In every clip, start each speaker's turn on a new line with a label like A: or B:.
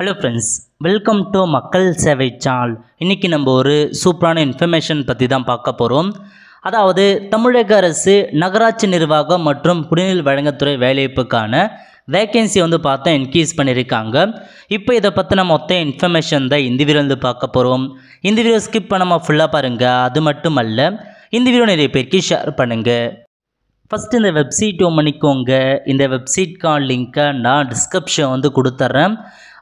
A: hello friends welcome to மக்கள் சேவை சால் இன்றைக்கி நம்ம ஒரு சூப்பரான இன்ஃபர்மேஷன் பற்றி தான் பார்க்க போகிறோம் அதாவது தமிழக அரசு நகராட்சி நிர்வாகம் மற்றும் குடிநீர் வழங்கத்துறை வேலைவாய்ப்புக்கான வேக்கன்சி வந்து பார்த்தா இன்க்ரீஸ் பண்ணியிருக்காங்க இப்போ இதை பற்றின மொத்த இன்ஃபர்மேஷன் தான் இந்த வீடியோ வந்து பார்க்க போகிறோம் இந்த வீடியோ ஸ்கிப் பண்ணாமல் ஃபுல்லாக பாருங்கள் அது மட்டும் அல்ல இந்தி வீடியோ நிறைய பேருக்கு ஷேர் பண்ணுங்கள் ஃபஸ்ட் இந்த வெப்சைட் ஓம் பண்ணிக்கோங்க இந்த வெப்சைட்க்கான லிங்க்கை நான் டிஸ்கிரிப்ஷன் வந்து கொடுத்துட்றேன்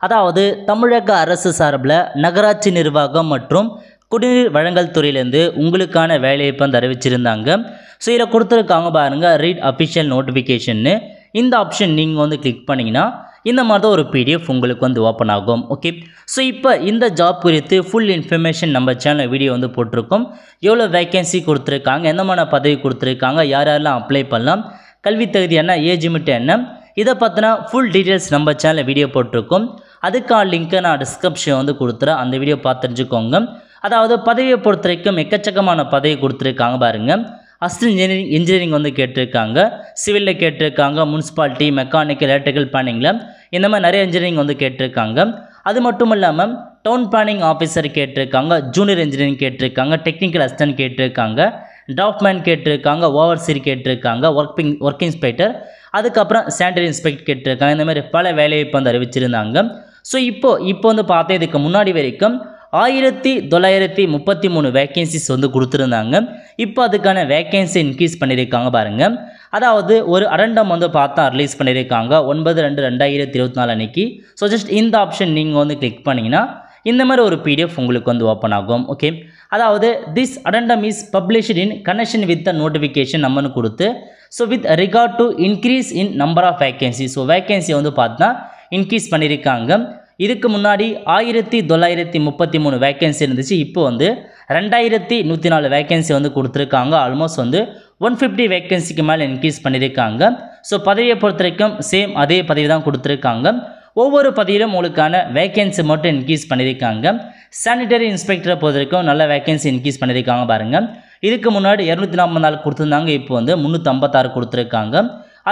A: அதாவது தமிழக அரசு சார்பில் நகராட்சி நிர்வாகம் மற்றும் குடிநீர் வழங்கல் துறையிலேருந்து உங்களுக்கான வேலைவாய்ப்பு வந்து அறிவிச்சிருந்தாங்க ஸோ இதில் கொடுத்துருக்காங்க பாருங்கள் ரீட் அஃபிஷியல் நோட்டிஃபிகேஷன்னு இந்த ஆப்ஷன் நீங்கள் வந்து கிளிக் பண்ணிங்கன்னா இந்த மாதிரி தான் ஒரு பிடிஎஃப் உங்களுக்கு வந்து ஓப்பன் ஆகும் ஓகே ஸோ இப்போ இந்த ஜாப் குறித்து ஃபுல் இன்ஃபர்மேஷன் நம்ம சேனல் வீடியோ வந்து போட்டிருக்கோம் எவ்வளோ வேக்கன்சி கொடுத்துருக்காங்க எந்த மாதிரி பதவி கொடுத்துருக்காங்க யார் யாரெல்லாம் அப்ளை பண்ணலாம் கல்வி தகுதி என்ன ஏஜ் மிட்டு என்ன இதை பார்த்தினா ஃபுல் டீட்டெயில்ஸ் நம்ம சேனலில் வீடியோ போட்டிருக்கோம் அதுக்கான லிங்க்கை நான் டிஸ்கிரிப்ஷன் வந்து கொடுத்துறேன் அந்த வீடியோ பார்த்து தெரிஞ்சுக்கோங்க அதாவது பதவியை பொறுத்த வரைக்கும் எக்கச்சக்கமான பதவி கொடுத்துருக்காங்க பாருங்கள் அஸ்ட் இன்ஜினியரிங் இன்ஜினியரிங் வந்து கேட்டிருக்காங்க சிவிலில் கேட்டிருக்காங்க முனிசிபாலிட்டி மெக்கானிக்கல் எலக்ட்ரிக்கல் பிளானிங்கில் இந்த மாதிரி நிறைய இன்ஜினியரிங் வந்து கேட்டிருக்காங்க அது மட்டும் இல்லாமல் டவுன் பிளானிங் ஆஃபீஸர் கேட்டிருக்காங்க ஜூனியர் இன்ஜினியரிங் கேட்டிருக்காங்க டெக்னிக்கல் அசிஸ்டன்ட் கேட்டிருக்காங்க டாக்மேன் கேட்டிருக்காங்க ஓவர்சீர் கேட்டிருக்காங்க ஒர்க்கிங் ஒர்க் இன்ஸ்பெக்டர் அதுக்கப்புறம் சானிட்டரி இன்ஸ்பெக்டர் கேட்டிருக்காங்க இந்த மாதிரி பல வேலைவாய்ப்பு வந்து அறிவிச்சிருந்தாங்க ஸோ இப்போது இப்போ வந்து பார்த்தா இதுக்கு முன்னாடி வரைக்கும் ஆயிரத்தி தொள்ளாயிரத்தி முப்பத்தி மூணு வேக்கன்சிஸ் வந்து கொடுத்துருந்தாங்க இப்போ அதுக்கான வேக்கன்சி இன்க்ரீஸ் பண்ணியிருக்காங்க பாருங்கள் அதாவது ஒரு அரண்டம் வந்து பார்த்தா ரிலீஸ் பண்ணியிருக்காங்க ஒன்பது ரெண்டு ரெண்டாயிரத்தி இருபத்தி நாலு அன்னைக்கு ஸோ ஜஸ்ட் இந்த ஆப்ஷன் நீங்கள் வந்து கிளிக் பண்ணிங்கன்னா இந்த மாதிரி ஒரு பிடிஎஃப் உங்களுக்கு வந்து ஓப்பன் ஆகும் ஓகே அதாவது this addendum is published in connection with the notification நம்மனு கொடுத்து so with regard to increase in number of vacancy so vacancy வந்து பார்த்தா இன்க்ரீஸ் பண்ணியிருக்காங்க இதுக்கு முன்னாடி ஆயிரத்தி தொள்ளாயிரத்தி முப்பத்தி மூணு வேக்கன்சி இருந்துச்சு இப்போ வந்து ரெண்டாயிரத்தி நூற்றி நாலு வேக்கன்சி வந்து கொடுத்துருக்காங்க ஆல்மோஸ்ட் வந்து ஒன் ஃபிஃப்டி வேக்கன்சிக்கு மேலே இன்க்ரீஸ் பண்ணியிருக்காங்க ஸோ பதவியை பொறுத்த வரைக்கும் சேம் அதே பதவி தான் கொடுத்துருக்காங்க ஒவ்வொரு பதவியிலும் உங்களுக்கான வேக்கன்சி மட்டும் இன்க்ரீஸ் பண்ணியிருக்காங்க சானிடரி இன்ஸ்பெக்டரை பொறுத்த வரைக்கும் நல்ல வேக்கன்சி இன்க்ரீஸ் பண்ணியிருக்காங்க பாருங்கள் இதுக்கு முன்னாடி இரநூத்தி நாற்பது நாள் கொடுத்துருந்தாங்க இப்போ வந்து முந்நூற்றம்பத்தாறு கொடுத்துருக்காங்க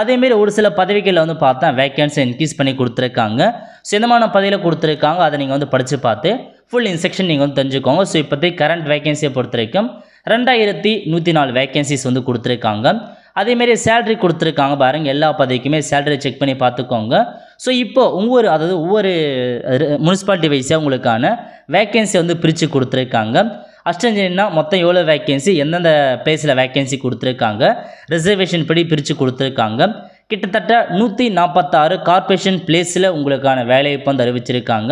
A: அதேமாரி ஒரு சில பதவிகளில் வந்து பார்த்தா வேக்கன்சி இன்க்ரீஸ் பண்ணி கொடுத்துருக்காங்க சிதமான பதவியில் கொடுத்துருக்காங்க அதை நீங்கள் வந்து படித்து பார்த்து ஃபுல் இன்ஸ்ட்ரக்ஷன் நீங்கள் வந்து தெரிஞ்சுக்கோங்க ஸோ இப்போதைக்கு கரண்ட் வேக்கன்சியை பொறுத்த வரைக்கும் ரெண்டாயிரத்தி நூற்றி நாலு வேக்கன்சிஸ் வந்து கொடுத்துருக்காங்க அதேமாரி சேல்ரி கொடுத்துருக்காங்க பாருங்கள் எல்லா பதவிக்குமே சேல்ரி செக் பண்ணி பார்த்துக்கோங்க ஸோ இப்போது ஒவ்வொரு அதாவது ஒவ்வொரு முனிசிபாலிட்டி வைஸாக உங்களுக்கான வேக்கன்சி வந்து பிரித்து கொடுத்துருக்காங்க அஸ்டன்ஜினா மொத்தம் எவ்வளோ வேக்கன்சி எந்தெந்த பிளேஸில் வேக்கன்சி கொடுத்துருக்காங்க ரிசர்வேஷன் படி பிரித்து கொடுத்துருக்காங்க கிட்டத்தட்ட நூற்றி நாற்பத்தாறு கார்பரேஷன் பிளேஸில் உங்களுக்கான வேலையை வந்து அறிவிச்சிருக்காங்க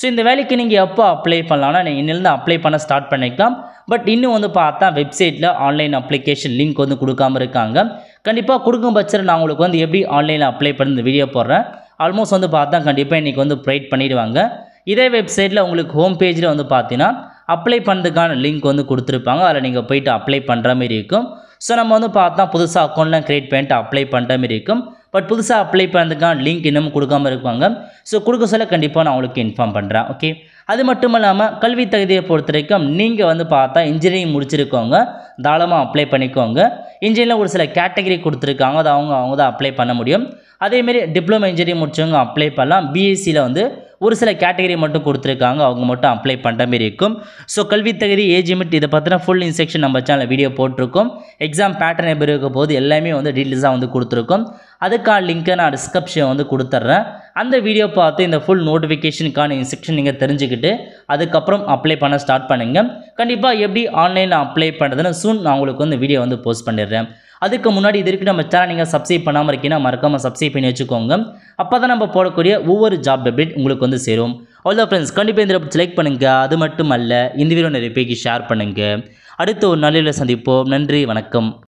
A: ஸோ இந்த வேலைக்கு நீங்கள் எப்போ அப்ளை பண்ணலான்னா நீங்கள் இன்னிலேருந்து அப்ளை பண்ண ஸ்டார்ட் பண்ணிக்கலாம் பட் இன்னும் வந்து பார்த்தா வெப்சைட்டில் ஆன்லைன் அப்ளிகேஷன் லிங்க் வந்து கொடுக்காமல் இருக்காங்க கண்டிப்பாக கொடுக்கும் பட்சத்தில் நான் உங்களுக்கு வந்து எப்படி ஆன்லைனில் அப்ளை பண்ணி வீடியோ போடுறேன் ஆல்மோஸ்ட் வந்து பார்த்தா கண்டிப்பாக இன்றைக்கி வந்து ப்ரொவைட் பண்ணிடுவாங்க இதே வெப்சைட்டில் உங்களுக்கு ஹோம் பேஜில் வந்து பார்த்தீங்கன்னா அப்ளை பண்ணுறதுக்கான லிங்க் வந்து கொடுத்துருப்பாங்க அதில் நீங்கள் போயிட்டு அப்ளை பண்ணுற மாதிரி இருக்கும் ஸோ நம்ம வந்து பார்த்தா புதுசாக அக்கௌண்ட்லாம் க்ரியேட் பண்ணிட்டு அப்ளை பண்ணுற மாதிரி இருக்கும் பட் புதுசாக அப்ளை பண்ணுறதுக்கான லிங்க் இன்னமும் கொடுக்காமல் இருப்பாங்க ஸோ கொடுக்க சொல்ல கண்டிப்பாக நான் அவங்களுக்கு இன்ஃபார்ம் பண்ணுறேன் ஓகே அது மட்டும் இல்லாமல் கல்வி தகுதியை பொறுத்த வரைக்கும் நீங்கள் வந்து பார்த்தா இன்ஜினியரிங் முடிச்சிருக்கோங்க தாராளமாக அப்ளை பண்ணிக்கோங்க இன்ஜினியரிங்கில் ஒரு சில கேட்டகரி கொடுத்துருக்காங்க அதை அவங்க அவங்க தான் அப்ளை பண்ண முடியும் அதேமாரி டிப்ளமோ இன்ஜினியரிங் முடிச்சவங்க அப்ளை பண்ணலாம் பிஎஸ்சியில் e வந்து ஒரு சில கேட்டகரி மட்டும் கொடுத்துருக்காங்க அவங்க மட்டும் அப்ளை பண்ணுற மாரி இருக்கும் ஸோ கல்வி தகுதி ஏஜிமெண்ட் இதை பார்த்தினா ஃபுல் இன்ஸ்ட்ரக்ஷன் நம்ம சேனலில் வீடியோ போட்டிருக்கோம் எக்ஸாம் பேட்டர்ன் எப்படி இருக்க போது எல்லாமே வந்து டீட்டெயில்ஸாக வந்து கொடுத்துருக்கோம் அதுக்கான லிங்க்கை நான் டிஸ்கிரிப்ஷன் வந்து கொடுத்துட்றேன் அந்த வீடியோ பார்த்து இந்த ஃபுல் நோட்டிஃபிகேஷனுக்கான இன்ஸ்ட்ரக்ஷன் நீங்கள் தெரிஞ்சுக்கிட்டு அதுக்கப்புறம் அப்ளை பண்ண ஸ்டார்ட் பண்ணுங்கள் கண்டிப்பாக எப்படி ஆன்லைனில் அப்ளை பண்ணுறதுன்னு சூன் நான் உங்களுக்கு வந்து வீடியோ வந்து போஸ்ட் பண்ணிடுறேன் அதுக்கு முன்னாடி இது வரைக்கும் நம்ம சேனல் நீங்கள் சப்ஸ்கிரைப் பண்ணாமல் இருக்கீங்கன்னா மறக்காமல் சப்ஸ்கிரைப் பண்ணி வச்சுக்கோங்க அப்போ தான் நம்ம போடக்கூடிய ஒவ்வொரு ஜாப் அப்டேட் உங்களுக்கு வந்து சேரும் அவ்வளோ ஃப்ரெண்ட்ஸ் கண்டிப்பாக இந்த செலக்ட் பண்ணுங்கள் அது மட்டும் அல்ல இந்த வீடியோ நிறைய பேருக்கு ஷேர் பண்ணுங்கள் அடுத்த ஒரு நல்ல சந்திப்போம் நன்றி வணக்கம்